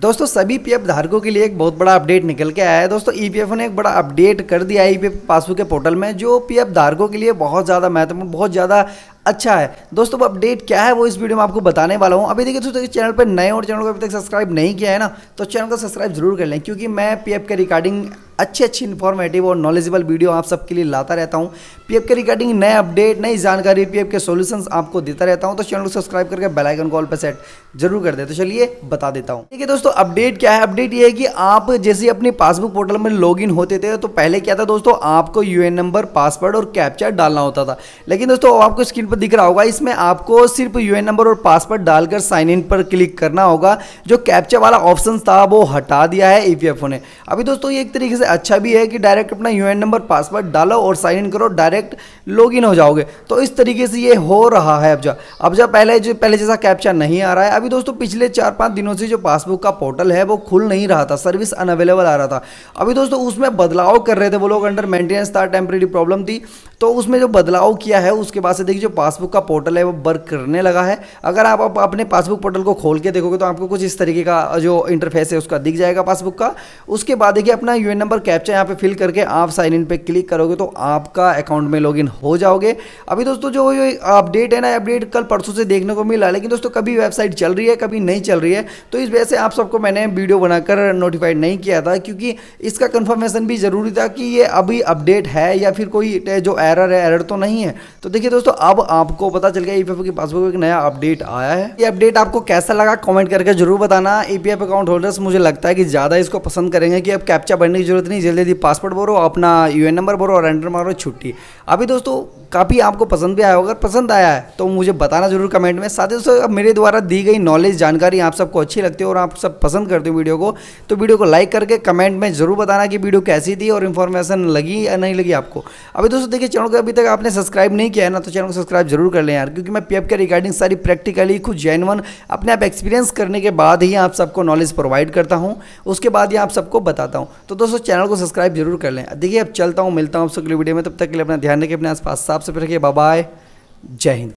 दोस्तों सभी पीएफ धारकों के लिए एक बहुत बड़ा अपडेट निकल के आया है दोस्तों ईपीएफओ e ने एक बड़ा अपडेट कर दिया है ईपीएफ e पासबुक के पोर्टल में जो पीएफ धारकों के लिए बहुत ज़्यादा महत्वपूर्ण बहुत ज़्यादा अच्छा है दोस्तों वो अपडेट क्या है वो इस वीडियो में आपको बताने वाला हूँ अभी देखिए दोस्तों इस चैनल पर नए और चैनल को अभी तक सब्सक्राइब नहीं किया है ना तो चैनल को सब्सक्राइब जरूर कर लें क्योंकि मैं पी के रिकॉर्डिंग अच्छी अच्छी इन्फॉर्मेटिव और नॉलेजेबल वीडियो आप सबके लिए लाता रहता हूँ पीएफ के रिगार्डिंग नए अपडेट नई जानकारी पीएफ के सोल्यूशन आपको देता रहता हूँ तो चैनल को सब्सक्राइब करके बेल आइकन कॉल पर सेट जरूर कर दे तो चलिए बता देता हूँ ठीक है दोस्तों अपडेट क्या है अपडेट ये है कि आप जैसे अपनी पासबुक पोर्टल में लॉग होते थे तो पहले क्या था दोस्तों आपको यू नंबर पासवर्ड और कैप्चर डालना होता था लेकिन दोस्तों आपको स्क्रीन पर दिख रहा होगा इसमें आपको सिर्फ यू नंबर और पासवर्ड डालकर साइन इन पर क्लिक करना होगा जो कैप्चर वाला ऑप्शन था वो हटा दिया है ई e ने अभी दोस्तों ये एक तरीके से से अच्छा भी है कि डायरेक्ट अपना यू नंबर पासवर्ड डालो और साइन इन करो डायरेक्ट लॉग हो जाओगे तो इस तरीके से ये हो रहा है अब अब्जा पहले जो पहले जैसा कैप्चा नहीं आ रहा है अभी दोस्तों पिछले चार पाँच दिनों से जो पासबुक का पोर्टल है वो खुल नहीं रहा था सर्विस अनअवेलेबल आ रहा था अभी दोस्तों उसमें बदलाव कर रहे थे वो लोग अंडर मेंटेनेंस था टेम्प्रेरी प्रॉब्लम थी तो उसमें जो बदलाव किया है उसके बाद से देखिए जो पासबुक का पोर्टल है वो वर्क करने लगा है अगर आप, आप अपने पासबुक पोर्टल को खोल के देखोगे तो आपको कुछ इस तरीके का जो इंटरफेस है उसका दिख जाएगा पासबुक का उसके बाद देखिए अपना यू नंबर नंबर कैप्चा यहाँ पे फिल करके आप साइन इन पे क्लिक करोगे तो आपका अकाउंट में लॉगिन हो जाओगे अभी दोस्तों जो ये अपडेट है ना अपडेट कल परसों से देखने को मिला लेकिन दोस्तों कभी वेबसाइट चल रही है कभी नहीं चल रही है तो इस वजह से आप सबको मैंने वीडियो बनाकर नोटिफाइड नहीं किया था क्योंकि इसका कन्फर्मेशन भी ज़रूरी था कि ये अभी अपडेट है या फिर कोई जो एरर है एरर तो नहीं है तो देखिए दोस्तों अब आपको पता चल गया ई e की पासबुक एक नया अपडेट आया है ये अपडेट आपको कैसा लगा कमेंट करके जरूर बताना ईपीएफ अकाउंट होल्डर्स मुझे लगता है कि ज़्यादा इसको पसंद करेंगे कि अब कैप्चा बनने की जरूरत ज़रूरत नहीं जल्दी जल्दी पासपोर्ट भरो अपना यू नंबर भरो और एंटर मारो छुट्टी अभी दोस्तों काफ़ी आपको पसंद भी आया होगा पसंद आया है तो मुझे बताना जरूर कमेंट में साथ ही दोस्तों मेरे द्वारा दी गई नॉलेज जानकारी आप सबको अच्छी लगती है और आप सब पसंद करते हो वीडियो को तो वीडियो को लाइक करके कमेंट में जरूर बताना कि वीडियो कैसी थी और इन्फॉर्मेशन लगी या नहीं लगी आपको अभी दोस्तों देखिए चैनल को अभी तक आपने सब्सक्राइब नहीं किया है ना तो चैनल को सब्सक्राइब जरूर कर लें यार क्योंकि मैं पी के रिगार्डिंग सारी प्रैक्टिकली खुद जेनवन अपने आप एक्सपीरियंस करने के बाद ही आप सबको नॉलेज प्रोवाइड करता हूँ उसके बाद ही आप सबको बताता हूँ तो दोस्तों चैनल को सब्सक्राइब जरूर कर लें देखिए अब चलता हूँ मिलता हूँ आपसे अगले वीडियो में तब तक के लिए अपना ध्यान रखिए अपने आसपास साफ सफे रखिए बाय जय हिंद